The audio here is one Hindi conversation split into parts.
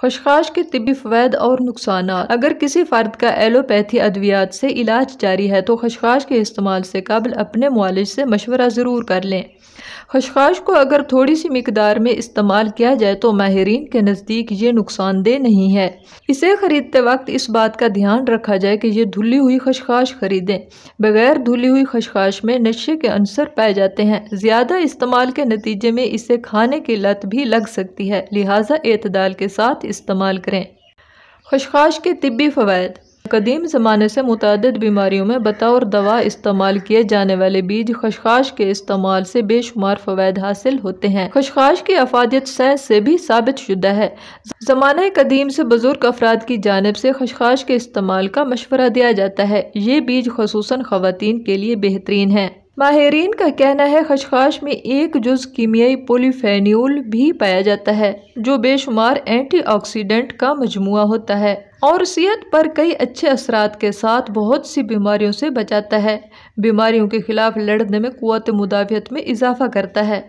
खुशखाश के तिबी फवैद और नुकसान अगर किसी फ़र्द का एलोपैथी अद्वियात से इलाज जारी है तो खुशखाश के इस्तेमाल से कबल अपने मालिज से मशवरा ज़रूर कर लें खुशखाश को अगर थोड़ी सी मकदार में इस्तेमाल किया जाए तो माहरीन के नज़दीक ये नुकसानदेह नहीं है इसे ख़रीदते वक्त इस बात का ध्यान रखा जाए कि ये धुली हुई खुशखाश ख़रीदें बगैर धुली हुई खशखाश में नशे के अंसर पाए जाते हैं ज़्यादा इस्तेमाल के नतीजे में इसे खाने की लत भी लग सकती है लिहाजा अतदाल के साथ इस्तेमाल करें खशखाश के तबी फ़वाद कदीम ज़माने से मुतद बीमारियों में बतौर दवा इस्तेमाल किए जाने वाले बीज खशखाश के इस्तेमाल से बेशुमार फ़वाद हासिल होते हैं खशखाश की अफादियत साइंस से भी साबित शुदा है ज़माना कदीम से बुज़ुर्ग अफराद की जानब से खशखाश के इस्तेमाल का मशवरा दिया जाता है ये बीज खसूस ख़वान के लिए बेहतरीन है माहरीन का कहना है खशखाश में एक जुज कीमियाई पोलीफेन्यूल भी पाया जाता है जो बेशुमार एंटीऑक्सीडेंट का मजमू होता है और सेहत पर कई अच्छे असरात के साथ बहुत सी बीमारियों से बचाता है बीमारियों के खिलाफ लड़ने में कुत मुदाफियत में इजाफा करता है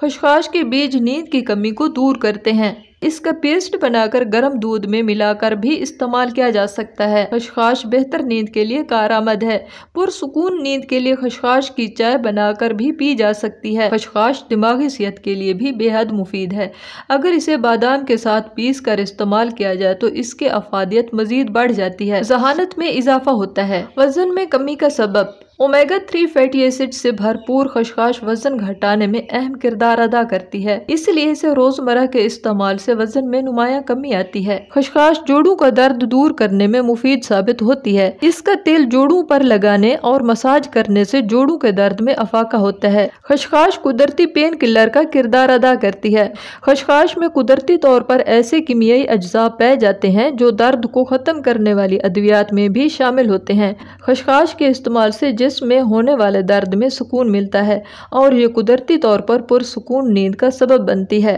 खशखाश के बीज नींद की कमी को दूर करते हैं इसका पेस्ट बनाकर गर्म दूध में मिलाकर भी इस्तेमाल किया जा सकता है खशखाश बेहतर नींद के लिए कारामद है पुरसकून नींद के लिए खशखाश की चाय बनाकर भी पी जा सकती है खशखाश दिमागी सेहत के लिए भी बेहद मुफीद है अगर इसे बादाम के साथ पीस कर इस्तेमाल किया जाए तो इसके अफादियत मजीद बढ़ जाती है जहानत में इजाफा होता है वजन में कमी का सबब ओमेगा थ्री फैटी एसिड से भरपूर खशखाश वजन घटाने में अहम किरदार अदा करती है इसलिए इसे रोजमर्रा के इस्तेमाल से वजन में नुमाया कमी आती है खशखाश जोड़ों का दर्द दूर करने में मुफीद साबित होती है इसका तेल जोड़ों पर लगाने और मसाज करने से जोड़ों के दर्द में अफाका होता है खशखाश कुदरती पेन किलर का किरदार अदा करती है खशखाश में कुदरती तौर पर ऐसे कीमियाई अज्जा पाए जाते हैं जो दर्द को ख़त्म करने वाली अद्वियात में भी शामिल होते हैं खशखाश के इस्तेमाल से जिस जिसम में होने वाले दर्द में सुकून मिलता है और ये कुदरती तौर पर पुरसकून नींद का सबब बनती है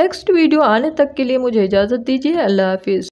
नेक्स्ट वीडियो आने तक के लिए मुझे इजाज़त दीजिए अल्लाह हाफिज़